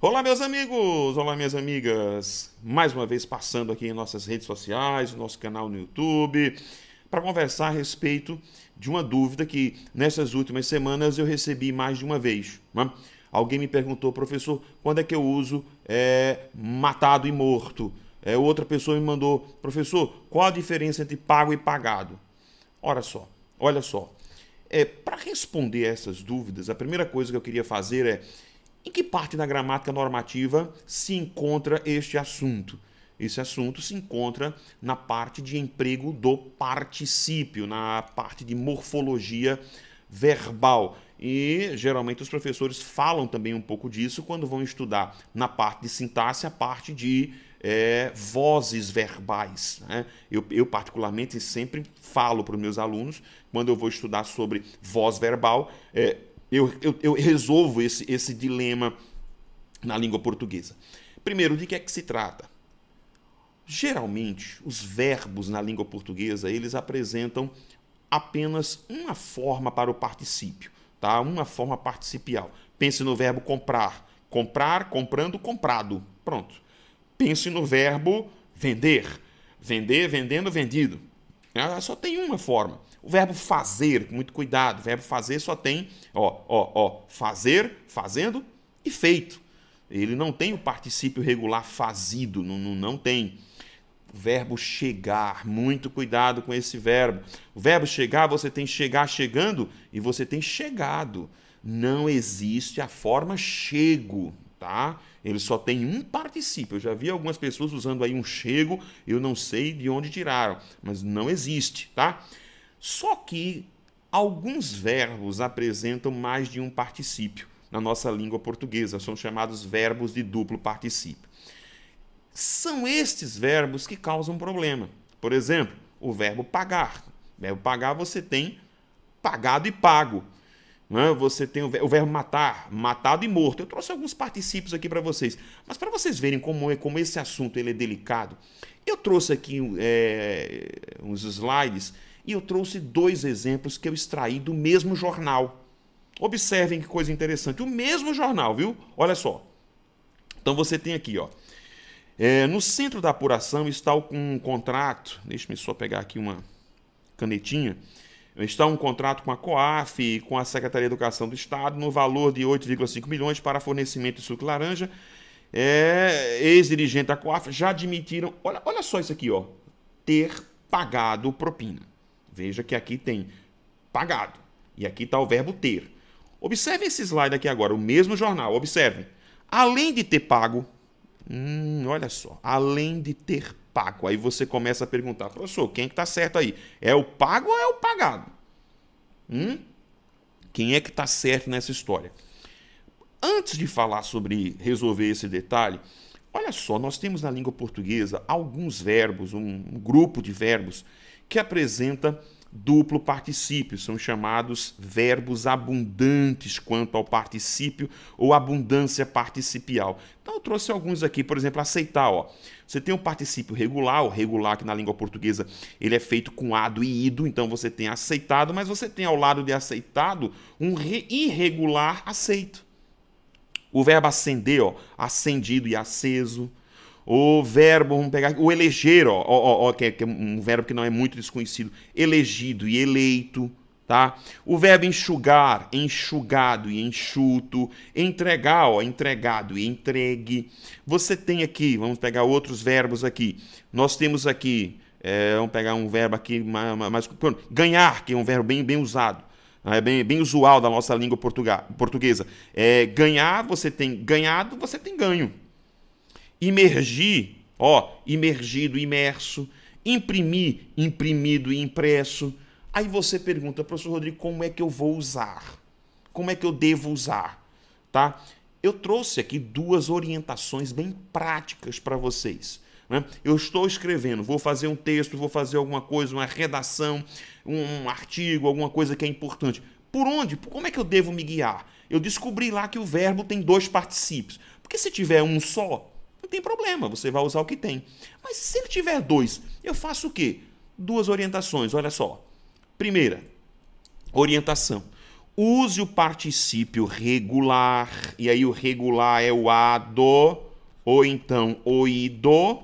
Olá, meus amigos! Olá, minhas amigas! Mais uma vez passando aqui em nossas redes sociais, nosso canal no YouTube, para conversar a respeito de uma dúvida que nessas últimas semanas eu recebi mais de uma vez. Né? Alguém me perguntou, professor, quando é que eu uso é, matado e morto? É, outra pessoa me mandou, professor, qual a diferença entre pago e pagado? Olha só, olha só. É, Para responder essas dúvidas, a primeira coisa que eu queria fazer é em que parte da gramática normativa se encontra este assunto? Esse assunto se encontra na parte de emprego do particípio, na parte de morfologia verbal. E geralmente os professores falam também um pouco disso quando vão estudar na parte de sintaxe a parte de é, vozes verbais. Né? Eu, eu, particularmente, sempre falo para os meus alunos, quando eu vou estudar sobre voz verbal, é, eu, eu, eu, resolvo esse, esse dilema na língua portuguesa. Primeiro, de que é que se trata? Geralmente, os verbos na língua portuguesa, eles apresentam apenas uma forma para o particípio tá? Uma forma participial. Pense no verbo comprar. Comprar, comprando, comprado. Pronto. Pense no verbo vender. Vender, vendendo, vendido. Ah, só tem uma forma. O verbo fazer, muito cuidado. O verbo fazer só tem, ó, ó, ó, fazer, fazendo e feito. Ele não tem o particípio regular fazido, não, não, não tem verbo chegar, muito cuidado com esse verbo. O verbo chegar, você tem chegar chegando e você tem chegado. Não existe a forma chego, tá? Ele só tem um particípio. Eu já vi algumas pessoas usando aí um chego, eu não sei de onde tiraram, mas não existe, tá? Só que alguns verbos apresentam mais de um particípio na nossa língua portuguesa, são chamados verbos de duplo particípio. São estes verbos que causam problema. Por exemplo, o verbo pagar. O verbo pagar você tem pagado e pago. É? Você tem o verbo matar, matado e morto. Eu trouxe alguns participios aqui para vocês. Mas para vocês verem como, é, como esse assunto ele é delicado, eu trouxe aqui é, uns slides e eu trouxe dois exemplos que eu extraí do mesmo jornal. Observem que coisa interessante. O mesmo jornal, viu? Olha só. Então você tem aqui, ó. É, no centro da apuração está um contrato, deixe-me só pegar aqui uma canetinha, está um contrato com a COAF e com a Secretaria de Educação do Estado no valor de 8,5 milhões para fornecimento de suco laranja. É, Ex-dirigente da COAF já admitiram, olha, olha só isso aqui, ó, ter pagado propina. Veja que aqui tem pagado e aqui está o verbo ter. Observe esse slide aqui agora, o mesmo jornal, observe. Além de ter pago Hum, olha só, além de ter pago. Aí você começa a perguntar, professor, quem é que está certo aí? É o pago ou é o pagado? Hum? Quem é que está certo nessa história? Antes de falar sobre resolver esse detalhe, olha só, nós temos na língua portuguesa alguns verbos, um grupo de verbos que apresenta duplo particípio, são chamados verbos abundantes quanto ao particípio ou abundância participial. Então eu trouxe alguns aqui, por exemplo, aceitar, ó. Você tem um particípio regular, o regular que na língua portuguesa ele é feito com ado e ido, então você tem aceitado, mas você tem ao lado de aceitado um irregular aceito. O verbo acender, ó, acendido e aceso o verbo, vamos pegar o eleger, ó, ó, ó que, é, que é um verbo que não é muito desconhecido. Elegido e eleito, tá? O verbo enxugar, enxugado e enxuto. Entregar, ó, entregado e entregue. Você tem aqui, vamos pegar outros verbos aqui. Nós temos aqui, é, vamos pegar um verbo aqui mais, mais. Ganhar, que é um verbo bem, bem usado é bem, bem, usual da nossa língua portuguesa. É, ganhar, você tem ganhado, você tem ganho imergir, ó, imergido, imerso, imprimir, imprimido e impresso. Aí você pergunta, professor Rodrigo, como é que eu vou usar? Como é que eu devo usar? Tá? Eu trouxe aqui duas orientações bem práticas para vocês. Né? Eu estou escrevendo, vou fazer um texto, vou fazer alguma coisa, uma redação, um artigo, alguma coisa que é importante. Por onde? Como é que eu devo me guiar? Eu descobri lá que o verbo tem dois particípios. Porque se tiver um só, não tem problema, você vai usar o que tem. Mas se ele tiver dois, eu faço o quê? Duas orientações, olha só. Primeira, orientação. Use o particípio regular, e aí o regular é o a do, ou então o i do,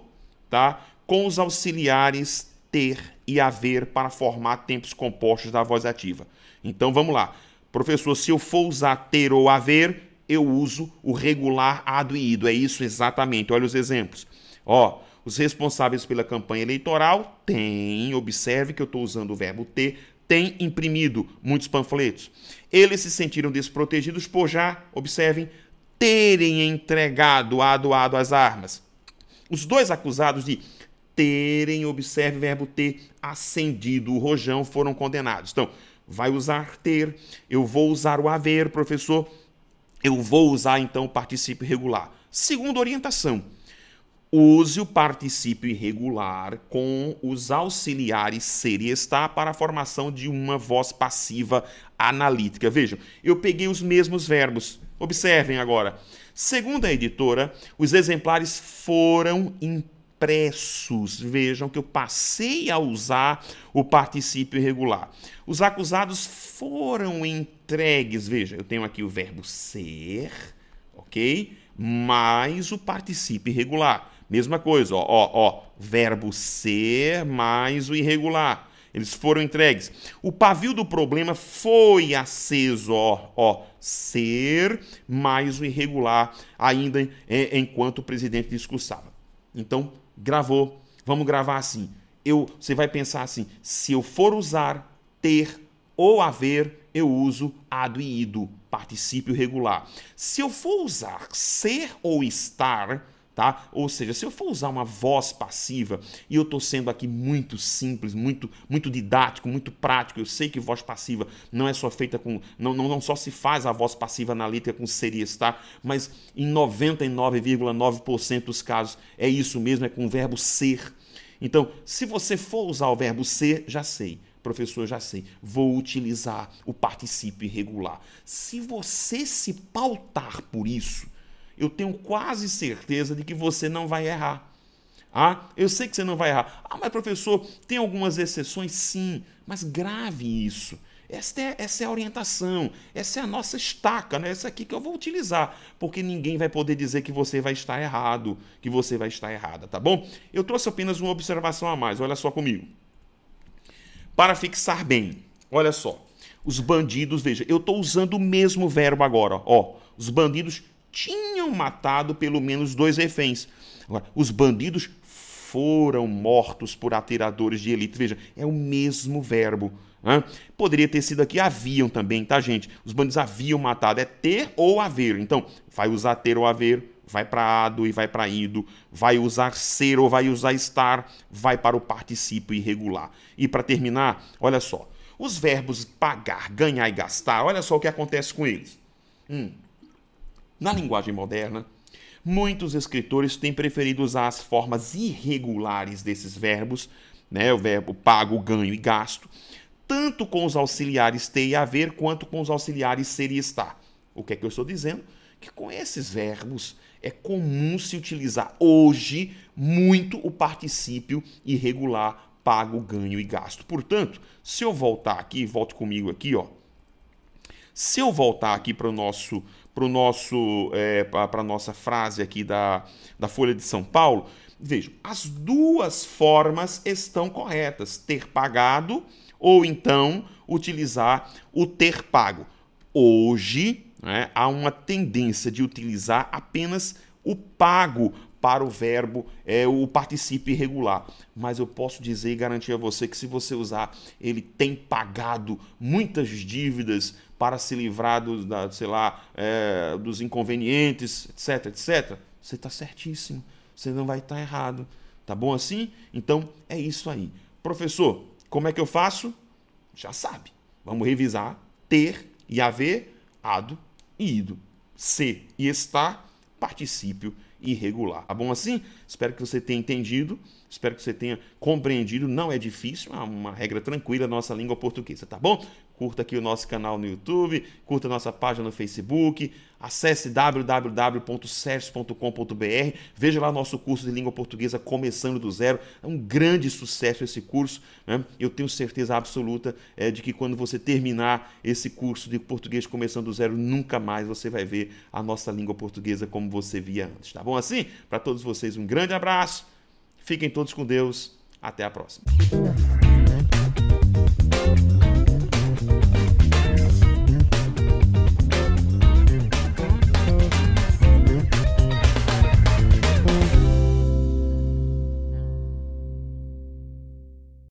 tá? Com os auxiliares ter e haver para formar tempos compostos da voz ativa. Então vamos lá. Professor, se eu for usar ter ou haver, eu uso o regular aduído. É isso exatamente. Olha os exemplos. Ó, os responsáveis pela campanha eleitoral têm, observe que eu estou usando o verbo ter, têm imprimido muitos panfletos. Eles se sentiram desprotegidos por já, observem, terem entregado, adoado as armas. Os dois acusados de terem, observe verbo ter, acendido o rojão, foram condenados. Então, vai usar ter, eu vou usar o haver, professor, eu vou usar então o particípio regular. Segunda orientação, use o particípio irregular com os auxiliares ser e estar para a formação de uma voz passiva analítica. Vejam, eu peguei os mesmos verbos. Observem agora. Segundo a editora, os exemplares foram impressos. Vejam que eu passei a usar o particípio irregular. Os acusados foram entregues. Veja, eu tenho aqui o verbo ser, ok? Mais o particípio irregular. Mesma coisa, ó, ó, ó, verbo ser mais o irregular. Eles foram entregues. O pavio do problema foi aceso, ó, ó, ser mais o irregular, ainda é, enquanto o presidente discursava. Então, gravou. Vamos gravar assim. Eu, você vai pensar assim: se eu for usar ter ou haver, eu uso ado e ido, particípio regular. Se eu for usar ser ou estar, tá? Ou seja, se eu for usar uma voz passiva, e eu estou sendo aqui muito simples, muito muito didático, muito prático, eu sei que voz passiva não é só feita com. Não, não, não só se faz a voz passiva analítica com seria estar, mas em 99,9% dos casos é isso mesmo, é com o verbo ser. Então, se você for usar o verbo ser, já sei professor, já sei, vou utilizar o participio irregular. Se você se pautar por isso, eu tenho quase certeza de que você não vai errar. Ah, eu sei que você não vai errar. Ah, mas professor, tem algumas exceções? Sim, mas grave isso. Essa é, essa é a orientação, essa é a nossa estaca, né? essa aqui que eu vou utilizar, porque ninguém vai poder dizer que você vai estar errado, que você vai estar errada, tá bom? Eu trouxe apenas uma observação a mais, olha só comigo. Para fixar bem, olha só. Os bandidos, veja, eu estou usando o mesmo verbo agora. Ó, os bandidos tinham matado pelo menos dois reféns. Agora, os bandidos foram mortos por atiradores de elite. Veja, é o mesmo verbo. Né? Poderia ter sido aqui haviam também, tá, gente? Os bandidos haviam matado. É ter ou haver. Então, vai usar ter ou haver vai para ado e vai para indo, vai usar ser ou vai usar estar, vai para o particípio irregular. E para terminar, olha só, os verbos pagar, ganhar e gastar, olha só o que acontece com eles. Hum. Na linguagem moderna, muitos escritores têm preferido usar as formas irregulares desses verbos, né, o verbo pago, ganho e gasto, tanto com os auxiliares ter e haver quanto com os auxiliares ser e estar. O que é que eu estou dizendo? que com esses verbos é comum se utilizar hoje muito o particípio irregular pago, ganho e gasto. Portanto, se eu voltar aqui, volte comigo aqui, ó. Se eu voltar aqui para o nosso para o nosso é, para nossa frase aqui da, da Folha de São Paulo, vejam, as duas formas estão corretas, ter pagado ou então utilizar o ter pago. Hoje né, há uma tendência de utilizar apenas o pago para o verbo, é, o participe irregular. Mas eu posso dizer e garantir a você que se você usar, ele tem pagado muitas dívidas para se livrar da, sei lá, é, dos inconvenientes, etc, etc. Você está certíssimo, você não vai estar tá errado. Tá bom assim? Então é isso aí. Professor, como é que eu faço? Já sabe. Vamos revisar ter e haver, ado, e ido. Ser e estar, particípio irregular. Tá bom assim? Espero que você tenha entendido, espero que você tenha compreendido. Não é difícil, é uma regra tranquila da nossa língua portuguesa, tá bom? Curta aqui o nosso canal no YouTube, curta a nossa página no Facebook, acesse www.sers.com.br, veja lá nosso curso de língua portuguesa começando do zero. É um grande sucesso esse curso. Né? Eu tenho certeza absoluta é, de que quando você terminar esse curso de português começando do zero, nunca mais você vai ver a nossa língua portuguesa como você via antes. Tá bom assim? Para todos vocês, um grande abraço. Fiquem todos com Deus. Até a próxima.